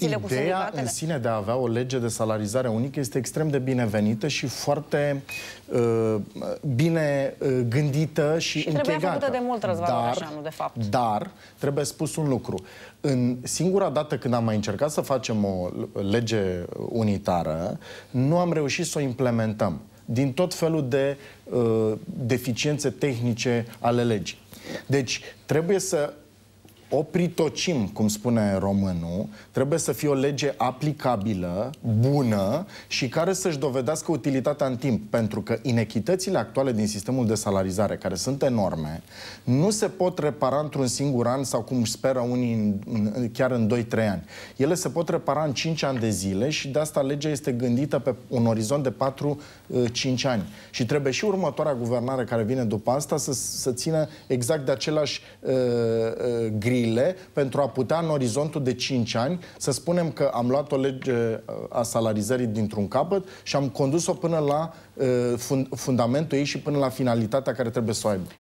Ideea în sine de a avea o lege de salarizare unică este extrem de binevenită și foarte uh, bine uh, gândită și, și închegată. trebuia făcută de mult răzvan dar, așa, nu de fapt. Dar trebuie spus un lucru. În singura dată când am mai încercat să facem o lege unitară, nu am reușit să o implementăm din tot felul de uh, deficiențe tehnice ale legii. Deci trebuie să o pritocim, cum spune românul, trebuie să fie o lege aplicabilă, bună și care să-și dovedească utilitatea în timp. Pentru că inechitățile actuale din sistemul de salarizare, care sunt enorme, nu se pot repara într-un singur an sau cum speră unii în, în, chiar în 2-3 ani. Ele se pot repara în 5 ani de zile și de asta legea este gândită pe un orizont de 4-5 uh, ani. Și trebuie și următoarea guvernare care vine după asta să, să țină exact de același uh, uh, gri lucrurile pentru a putea în orizontul de 5 ani să spunem că am luat o lege uh, a salarizării dintr-un capăt și am condus-o până la uh, fundamentul ei și până la finalitatea care trebuie să o aibă.